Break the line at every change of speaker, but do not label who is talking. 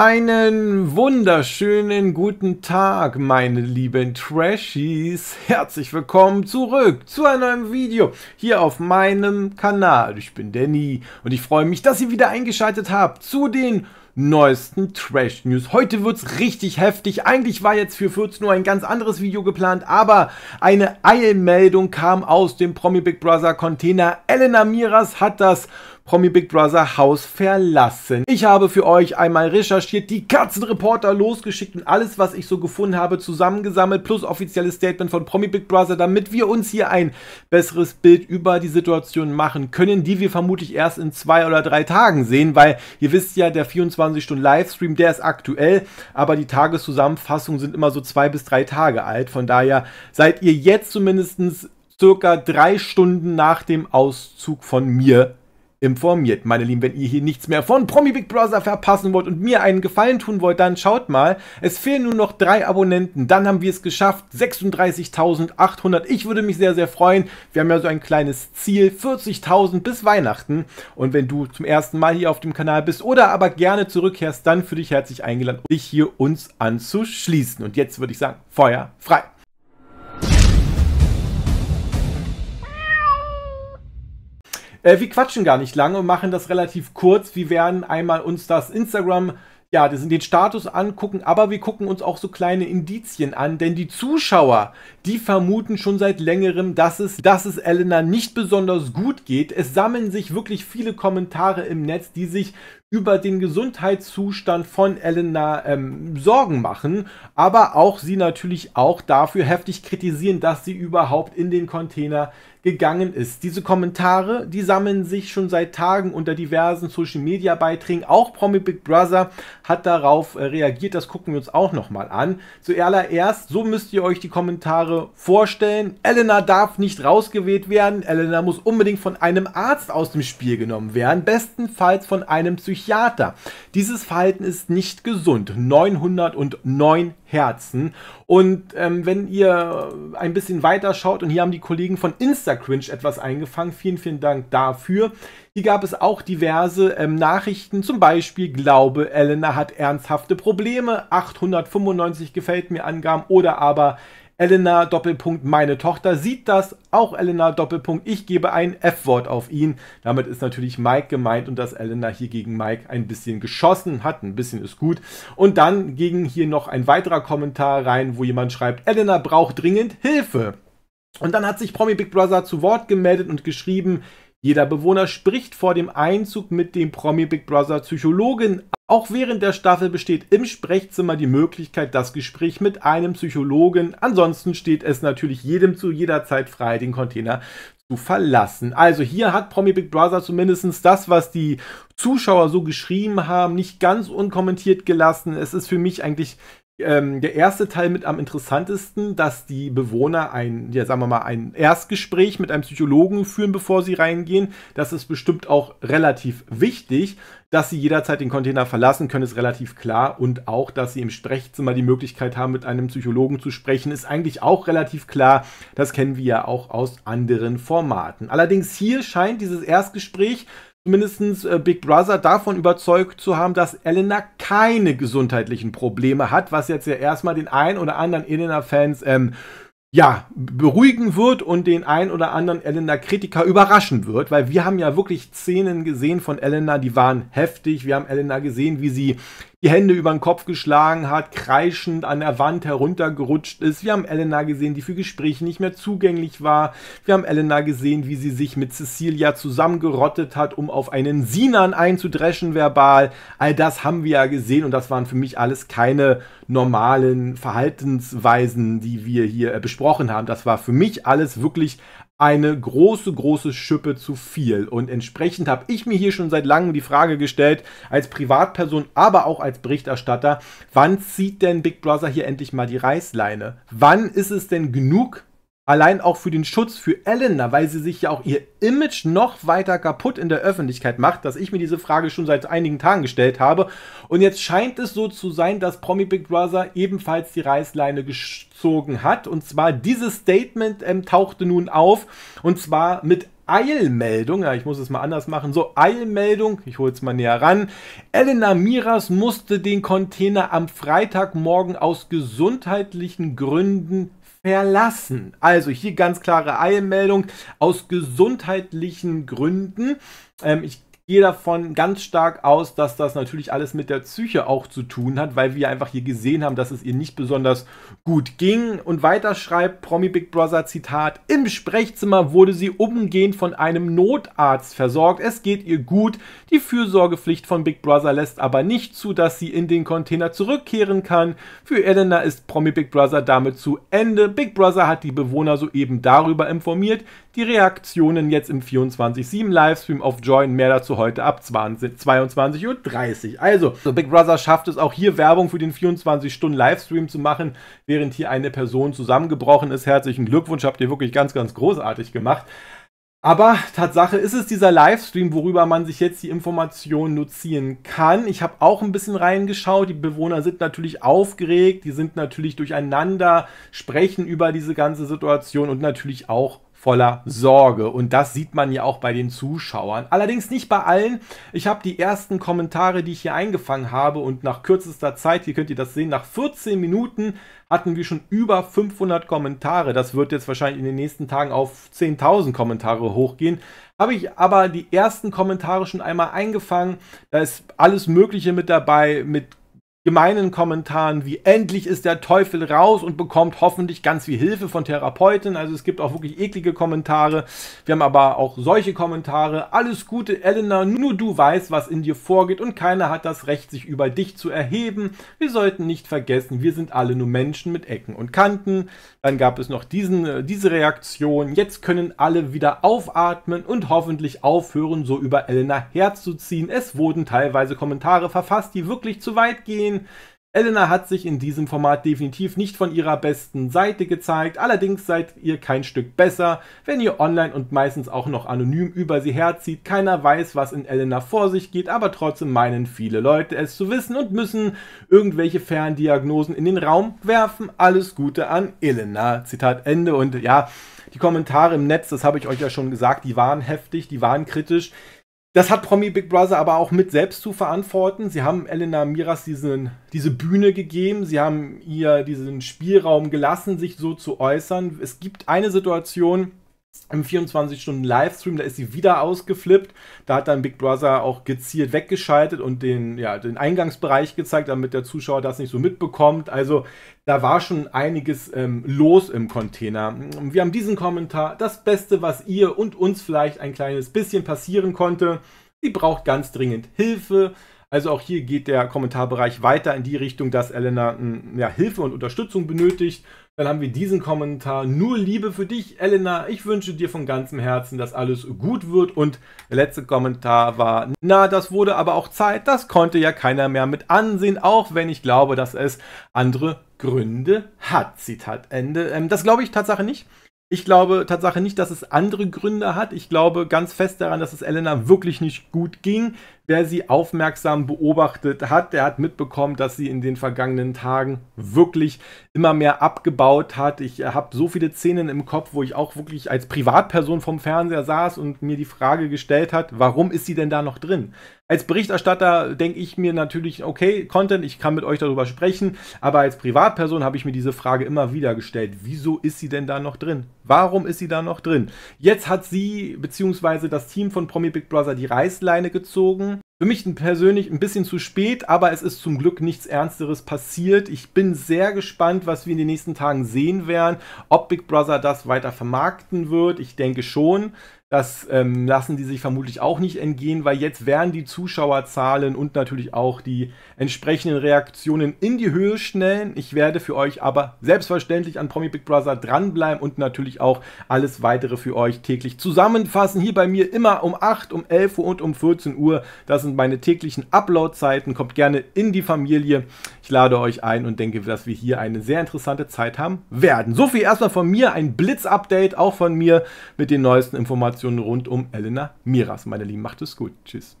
Einen wunderschönen guten Tag, meine lieben Trashies. Herzlich willkommen zurück zu einem neuen Video hier auf meinem Kanal. Ich bin Danny und ich freue mich, dass ihr wieder eingeschaltet habt zu den neuesten Trash News. Heute wird es richtig heftig. Eigentlich war jetzt für 14 Uhr ein ganz anderes Video geplant, aber eine Eilmeldung kam aus dem Promi Big Brother Container. Elena Miras hat das Promi Big Brother Haus verlassen. Ich habe für euch einmal recherchiert, die Katzenreporter losgeschickt und alles, was ich so gefunden habe, zusammengesammelt, plus offizielles Statement von Promi Big Brother, damit wir uns hier ein besseres Bild über die Situation machen können, die wir vermutlich erst in zwei oder drei Tagen sehen, weil ihr wisst ja, der 24-Stunden-Livestream, der ist aktuell, aber die Tageszusammenfassungen sind immer so zwei bis drei Tage alt. Von daher seid ihr jetzt zumindest circa drei Stunden nach dem Auszug von mir informiert. Meine Lieben, wenn ihr hier nichts mehr von Promi Big Brother verpassen wollt und mir einen Gefallen tun wollt, dann schaut mal. Es fehlen nur noch drei Abonnenten. Dann haben wir es geschafft. 36.800. Ich würde mich sehr, sehr freuen. Wir haben ja so ein kleines Ziel. 40.000 bis Weihnachten. Und wenn du zum ersten Mal hier auf dem Kanal bist oder aber gerne zurückkehrst, dann für dich herzlich eingeladen, dich hier uns anzuschließen. Und jetzt würde ich sagen, Feuer frei. Äh, wir quatschen gar nicht lange und machen das relativ kurz. Wir werden einmal uns das Instagram, ja, das den Status angucken, aber wir gucken uns auch so kleine Indizien an, denn die Zuschauer, die vermuten schon seit längerem, dass es, dass es Elena nicht besonders gut geht. Es sammeln sich wirklich viele Kommentare im Netz, die sich über den Gesundheitszustand von Elena ähm, Sorgen machen, aber auch sie natürlich auch dafür heftig kritisieren, dass sie überhaupt in den Container gegangen ist. Diese Kommentare, die sammeln sich schon seit Tagen unter diversen Social Media Beiträgen. Auch Promi Big Brother hat darauf äh, reagiert. Das gucken wir uns auch nochmal an. Zuallererst, so müsst ihr euch die Kommentare vorstellen. Elena darf nicht rausgewählt werden. Elena muss unbedingt von einem Arzt aus dem Spiel genommen werden. Bestenfalls von einem Psychologen. Psychiater. Dieses Verhalten ist nicht gesund. 909 Herzen. Und ähm, wenn ihr ein bisschen weiter schaut, und hier haben die Kollegen von Instacringe etwas eingefangen, vielen, vielen Dank dafür. Hier gab es auch diverse ähm, Nachrichten, zum Beispiel Glaube, Elena hat ernsthafte Probleme, 895 gefällt mir Angaben oder aber Elena Doppelpunkt meine Tochter sieht das, auch Elena Doppelpunkt, ich gebe ein F-Wort auf ihn. Damit ist natürlich Mike gemeint und dass Elena hier gegen Mike ein bisschen geschossen hat, ein bisschen ist gut. Und dann ging hier noch ein weiterer Kommentar rein, wo jemand schreibt, Elena braucht dringend Hilfe. Und dann hat sich Promi Big Brother zu Wort gemeldet und geschrieben, jeder Bewohner spricht vor dem Einzug mit dem Promi Big Brother Psychologen. Auch während der Staffel besteht im Sprechzimmer die Möglichkeit, das Gespräch mit einem Psychologen. Ansonsten steht es natürlich jedem zu jeder Zeit frei, den Container zu verlassen. Also hier hat Promi Big Brother zumindest das, was die Zuschauer so geschrieben haben, nicht ganz unkommentiert gelassen. Es ist für mich eigentlich ähm, der erste Teil mit am interessantesten, dass die Bewohner ein, ja, sagen wir mal, ein Erstgespräch mit einem Psychologen führen, bevor sie reingehen. Das ist bestimmt auch relativ wichtig, dass sie jederzeit den Container verlassen können, ist relativ klar. Und auch, dass sie im Sprechzimmer die Möglichkeit haben, mit einem Psychologen zu sprechen, ist eigentlich auch relativ klar. Das kennen wir ja auch aus anderen Formaten. Allerdings hier scheint dieses Erstgespräch mindestens äh, Big Brother davon überzeugt zu haben, dass Elena keine gesundheitlichen Probleme hat, was jetzt ja erstmal den einen oder anderen Elena-Fans ähm, ja, beruhigen wird und den ein oder anderen Elena-Kritiker überraschen wird, weil wir haben ja wirklich Szenen gesehen von Elena, die waren heftig. Wir haben Elena gesehen, wie sie die Hände über den Kopf geschlagen hat, kreischend an der Wand heruntergerutscht ist. Wir haben Elena gesehen, die für Gespräche nicht mehr zugänglich war. Wir haben Elena gesehen, wie sie sich mit Cecilia zusammengerottet hat, um auf einen Sinan einzudreschen verbal. All das haben wir ja gesehen und das waren für mich alles keine normalen Verhaltensweisen, die wir hier äh, besprechen besprochen haben, das war für mich alles wirklich eine große, große Schippe zu viel. Und entsprechend habe ich mir hier schon seit langem die Frage gestellt, als Privatperson, aber auch als Berichterstatter, wann zieht denn Big Brother hier endlich mal die Reißleine? Wann ist es denn genug Allein auch für den Schutz für Elena, weil sie sich ja auch ihr Image noch weiter kaputt in der Öffentlichkeit macht, dass ich mir diese Frage schon seit einigen Tagen gestellt habe. Und jetzt scheint es so zu sein, dass Promi Big Brother ebenfalls die Reißleine gezogen hat. Und zwar dieses Statement ähm, tauchte nun auf. Und zwar mit Eilmeldung, ja, ich muss es mal anders machen, so Eilmeldung, ich hole es mal näher ran. Elena Miras musste den Container am Freitagmorgen aus gesundheitlichen Gründen verlassen. Also hier ganz klare Eilmeldung aus gesundheitlichen Gründen. Ähm, ich gehe davon ganz stark aus, dass das natürlich alles mit der Psyche auch zu tun hat, weil wir einfach hier gesehen haben, dass es ihr nicht besonders gut ging. Und weiter schreibt Promi Big Brother Zitat, im Sprechzimmer wurde sie umgehend von einem Notarzt versorgt. Es geht ihr gut. Die Fürsorgepflicht von Big Brother lässt aber nicht zu, dass sie in den Container zurückkehren kann. Für Elena ist Promi Big Brother damit zu Ende. Big Brother hat die Bewohner soeben darüber informiert. Die Reaktionen jetzt im 24-7-Livestream auf Join mehr dazu heute ab 22.30 Uhr. Also, so Big Brother schafft es auch hier Werbung für den 24-Stunden-Livestream zu machen, während hier eine Person zusammengebrochen ist. Herzlichen Glückwunsch, habt ihr wirklich ganz, ganz großartig gemacht. Aber Tatsache ist es dieser Livestream, worüber man sich jetzt die Informationen notieren kann. Ich habe auch ein bisschen reingeschaut. Die Bewohner sind natürlich aufgeregt, die sind natürlich durcheinander, sprechen über diese ganze Situation und natürlich auch voller Sorge. Und das sieht man ja auch bei den Zuschauern. Allerdings nicht bei allen. Ich habe die ersten Kommentare, die ich hier eingefangen habe und nach kürzester Zeit, hier könnt ihr das sehen, nach 14 Minuten hatten wir schon über 500 Kommentare. Das wird jetzt wahrscheinlich in den nächsten Tagen auf 10.000 Kommentare hochgehen. Habe ich aber die ersten Kommentare schon einmal eingefangen. Da ist alles Mögliche mit dabei, mit gemeinen Kommentaren wie endlich ist der Teufel raus und bekommt hoffentlich ganz viel Hilfe von Therapeuten. Also es gibt auch wirklich eklige Kommentare. Wir haben aber auch solche Kommentare. Alles Gute, Elena, nur du weißt, was in dir vorgeht und keiner hat das Recht, sich über dich zu erheben. Wir sollten nicht vergessen, wir sind alle nur Menschen mit Ecken und Kanten. Dann gab es noch diesen, äh, diese Reaktion. Jetzt können alle wieder aufatmen und hoffentlich aufhören, so über Elena herzuziehen. Es wurden teilweise Kommentare verfasst, die wirklich zu weit gehen gesehen. Elena hat sich in diesem Format definitiv nicht von ihrer besten Seite gezeigt, allerdings seid ihr kein Stück besser, wenn ihr online und meistens auch noch anonym über sie herzieht. Keiner weiß, was in Elena vor sich geht, aber trotzdem meinen viele Leute es zu wissen und müssen irgendwelche Ferndiagnosen in den Raum werfen. Alles Gute an Elena. Zitat Ende. Und ja, die Kommentare im Netz, das habe ich euch ja schon gesagt, die waren heftig, die waren kritisch. Das hat Promi Big Brother aber auch mit selbst zu verantworten. Sie haben Elena Miras diesen, diese Bühne gegeben, sie haben ihr diesen Spielraum gelassen, sich so zu äußern. Es gibt eine Situation, im 24-Stunden-Livestream, da ist sie wieder ausgeflippt. Da hat dann Big Brother auch gezielt weggeschaltet und den, ja, den Eingangsbereich gezeigt, damit der Zuschauer das nicht so mitbekommt. Also da war schon einiges ähm, los im Container. Wir haben diesen Kommentar, das Beste, was ihr und uns vielleicht ein kleines bisschen passieren konnte. Sie braucht ganz dringend Hilfe. Also auch hier geht der Kommentarbereich weiter in die Richtung, dass Elena hm, ja, Hilfe und Unterstützung benötigt. Dann haben wir diesen Kommentar. Nur Liebe für dich, Elena. Ich wünsche dir von ganzem Herzen, dass alles gut wird. Und der letzte Kommentar war, na, das wurde aber auch Zeit. Das konnte ja keiner mehr mit ansehen, auch wenn ich glaube, dass es andere Gründe hat. Zitat Ende. Ähm, das glaube ich Tatsache nicht. Ich glaube Tatsache nicht, dass es andere Gründe hat. Ich glaube ganz fest daran, dass es Elena wirklich nicht gut ging. Wer sie aufmerksam beobachtet hat, der hat mitbekommen, dass sie in den vergangenen Tagen wirklich immer mehr abgebaut hat. Ich äh, habe so viele Szenen im Kopf, wo ich auch wirklich als Privatperson vom Fernseher saß und mir die Frage gestellt hat, warum ist sie denn da noch drin? Als Berichterstatter denke ich mir natürlich, okay, Content, ich kann mit euch darüber sprechen, aber als Privatperson habe ich mir diese Frage immer wieder gestellt, wieso ist sie denn da noch drin? Warum ist sie da noch drin? Jetzt hat sie bzw. das Team von Promi Big Brother die Reißleine gezogen für mich persönlich ein bisschen zu spät, aber es ist zum Glück nichts Ernsteres passiert. Ich bin sehr gespannt, was wir in den nächsten Tagen sehen werden, ob Big Brother das weiter vermarkten wird. Ich denke schon. Das ähm, lassen die sich vermutlich auch nicht entgehen, weil jetzt werden die Zuschauerzahlen und natürlich auch die entsprechenden Reaktionen in die Höhe schnellen. Ich werde für euch aber selbstverständlich an Promi Big Brother dranbleiben und natürlich auch alles weitere für euch täglich zusammenfassen. Hier bei mir immer um 8, um 11 Uhr und um 14 Uhr. Das sind meine täglichen Upload-Zeiten. Kommt gerne in die Familie. Ich lade euch ein und denke, dass wir hier eine sehr interessante Zeit haben werden. So viel erstmal von mir. Ein Blitz-Update auch von mir mit den neuesten Informationen Informationen rund um Elena Miras. Meine Lieben, macht es gut. Tschüss.